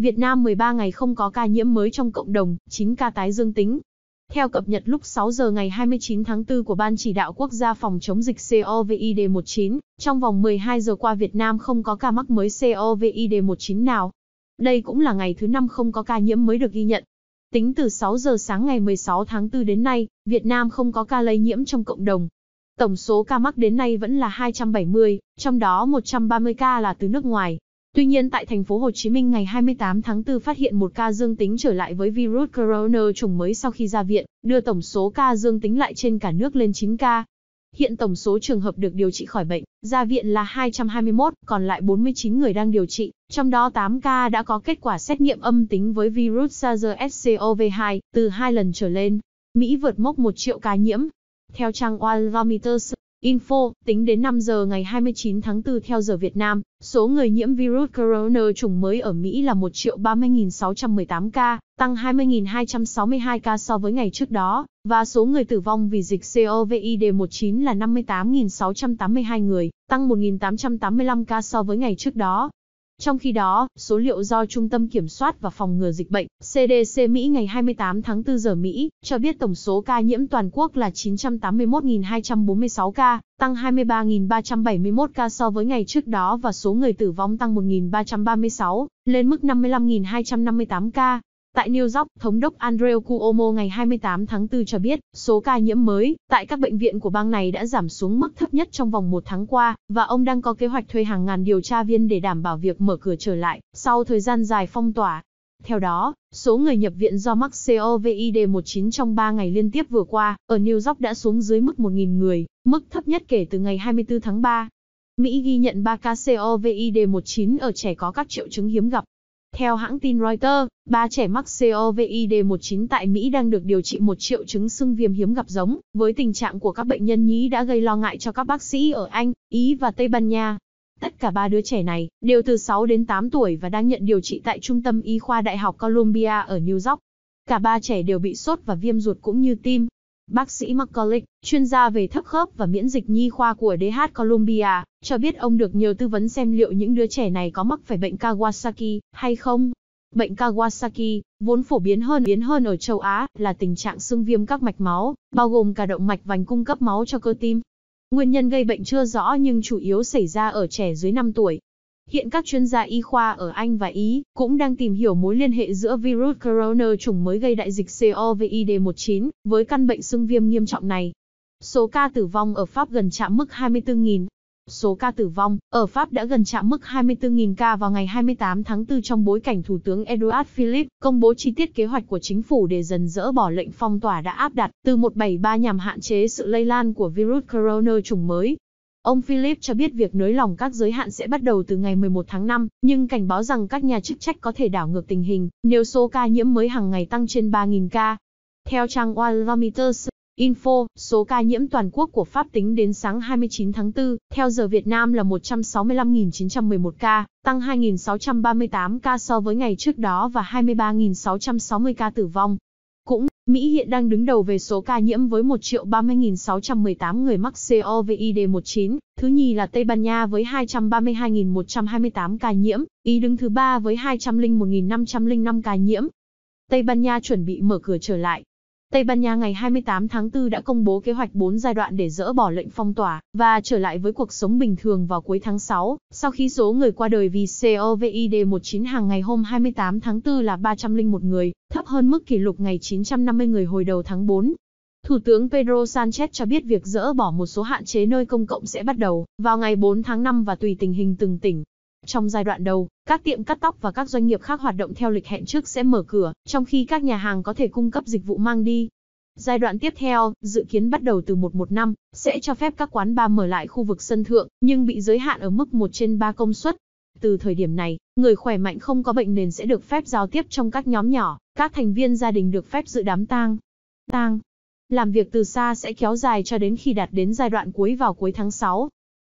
Việt Nam 13 ngày không có ca nhiễm mới trong cộng đồng, 9 ca tái dương tính. Theo cập nhật lúc 6 giờ ngày 29 tháng 4 của Ban Chỉ đạo Quốc gia phòng chống dịch COVID-19, trong vòng 12 giờ qua Việt Nam không có ca mắc mới COVID-19 nào. Đây cũng là ngày thứ 5 không có ca nhiễm mới được ghi nhận. Tính từ 6 giờ sáng ngày 16 tháng 4 đến nay, Việt Nam không có ca lây nhiễm trong cộng đồng. Tổng số ca mắc đến nay vẫn là 270, trong đó 130 ca là từ nước ngoài, Tuy nhiên tại thành phố Hồ Chí Minh ngày 28 tháng 4 phát hiện một ca dương tính trở lại với virus corona chủng mới sau khi ra viện, đưa tổng số ca dương tính lại trên cả nước lên 9 ca. Hiện tổng số trường hợp được điều trị khỏi bệnh, ra viện là 221, còn lại 49 người đang điều trị, trong đó 8 ca đã có kết quả xét nghiệm âm tính với virus SARS-CoV-2 từ 2 lần trở lên. Mỹ vượt mốc 1 triệu ca nhiễm. Theo trang World Vomiters, Info, tính đến 5 giờ ngày 29 tháng 4 theo giờ Việt Nam, số người nhiễm virus corona chủng mới ở Mỹ là 1 triệu 30.618 ca, tăng 20.262 ca so với ngày trước đó, và số người tử vong vì dịch COVID-19 là 58.682 người, tăng 1.885 ca so với ngày trước đó. Trong khi đó, số liệu do Trung tâm Kiểm soát và Phòng ngừa Dịch bệnh CDC Mỹ ngày 28 tháng 4 giờ Mỹ cho biết tổng số ca nhiễm toàn quốc là 981.246 ca, tăng 23.371 ca so với ngày trước đó và số người tử vong tăng 1.336, lên mức 55.258 ca. Tại New York, Thống đốc Andrew Cuomo ngày 28 tháng 4 cho biết, số ca nhiễm mới tại các bệnh viện của bang này đã giảm xuống mức thấp nhất trong vòng một tháng qua, và ông đang có kế hoạch thuê hàng ngàn điều tra viên để đảm bảo việc mở cửa trở lại sau thời gian dài phong tỏa. Theo đó, số người nhập viện do mắc COVID-19 trong 3 ngày liên tiếp vừa qua ở New York đã xuống dưới mức 1.000 người, mức thấp nhất kể từ ngày 24 tháng 3. Mỹ ghi nhận 3 ca COVID-19 ở trẻ có các triệu chứng hiếm gặp, theo hãng tin Reuters, ba trẻ mắc COVID-19 tại Mỹ đang được điều trị một triệu chứng sưng viêm hiếm gặp giống, với tình trạng của các bệnh nhân nhí đã gây lo ngại cho các bác sĩ ở Anh, Ý và Tây Ban Nha. Tất cả ba đứa trẻ này đều từ 6 đến 8 tuổi và đang nhận điều trị tại Trung tâm Y khoa Đại học Columbia ở New York. Cả ba trẻ đều bị sốt và viêm ruột cũng như tim, Bác sĩ McCulloch, chuyên gia về thấp khớp và miễn dịch nhi khoa của DH Columbia, cho biết ông được nhiều tư vấn xem liệu những đứa trẻ này có mắc phải bệnh Kawasaki hay không. Bệnh Kawasaki, vốn phổ biến hơn biến hơn ở châu Á, là tình trạng xương viêm các mạch máu, bao gồm cả động mạch vành cung cấp máu cho cơ tim. Nguyên nhân gây bệnh chưa rõ nhưng chủ yếu xảy ra ở trẻ dưới 5 tuổi, Hiện các chuyên gia y khoa ở Anh và Ý cũng đang tìm hiểu mối liên hệ giữa virus corona chủng mới gây đại dịch COVID-19 với căn bệnh xương viêm nghiêm trọng này. Số ca tử vong ở Pháp gần chạm mức 24.000. Số ca tử vong ở Pháp đã gần chạm mức 24.000 ca vào ngày 28 tháng 4 trong bối cảnh Thủ tướng Edouard Philippe công bố chi tiết kế hoạch của chính phủ để dần dỡ bỏ lệnh phong tỏa đã áp đặt từ 173 nhằm hạn chế sự lây lan của virus corona chủng mới Ông Philip cho biết việc nới lỏng các giới hạn sẽ bắt đầu từ ngày 11 tháng 5, nhưng cảnh báo rằng các nhà chức trách có thể đảo ngược tình hình nếu số ca nhiễm mới hàng ngày tăng trên 3.000 ca. Theo trang Wallometers Info, số ca nhiễm toàn quốc của Pháp tính đến sáng 29 tháng 4, theo giờ Việt Nam là 165.911 ca, tăng 2.638 ca so với ngày trước đó và 23.660 ca tử vong, cũng, Mỹ hiện đang đứng đầu về số ca nhiễm với 1.30.618 người mắc COVID-19, thứ nhì là Tây Ban Nha với 232.128 ca nhiễm, Ý đứng thứ ba với 201.505 ca nhiễm. Tây Ban Nha chuẩn bị mở cửa trở lại, Tây Ban Nha ngày 28 tháng 4 đã công bố kế hoạch 4 giai đoạn để dỡ bỏ lệnh phong tỏa và trở lại với cuộc sống bình thường vào cuối tháng 6, sau khi số người qua đời vì COVID-19 hàng ngày hôm 28 tháng 4 là 301 người, thấp hơn mức kỷ lục ngày 950 người hồi đầu tháng 4. Thủ tướng Pedro Sanchez cho biết việc dỡ bỏ một số hạn chế nơi công cộng sẽ bắt đầu vào ngày 4 tháng 5 và tùy tình hình từng tỉnh. Trong giai đoạn đầu, các tiệm cắt tóc và các doanh nghiệp khác hoạt động theo lịch hẹn trước sẽ mở cửa, trong khi các nhà hàng có thể cung cấp dịch vụ mang đi. Giai đoạn tiếp theo, dự kiến bắt đầu từ năm, sẽ cho phép các quán bar mở lại khu vực sân thượng, nhưng bị giới hạn ở mức 1 trên 3 công suất. Từ thời điểm này, người khỏe mạnh không có bệnh nền sẽ được phép giao tiếp trong các nhóm nhỏ, các thành viên gia đình được phép dự đám tang. Tang. Làm việc từ xa sẽ kéo dài cho đến khi đạt đến giai đoạn cuối vào cuối tháng 6.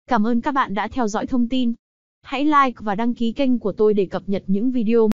Cảm ơn các bạn đã theo dõi thông tin. Hãy like và đăng ký kênh của tôi để cập nhật những video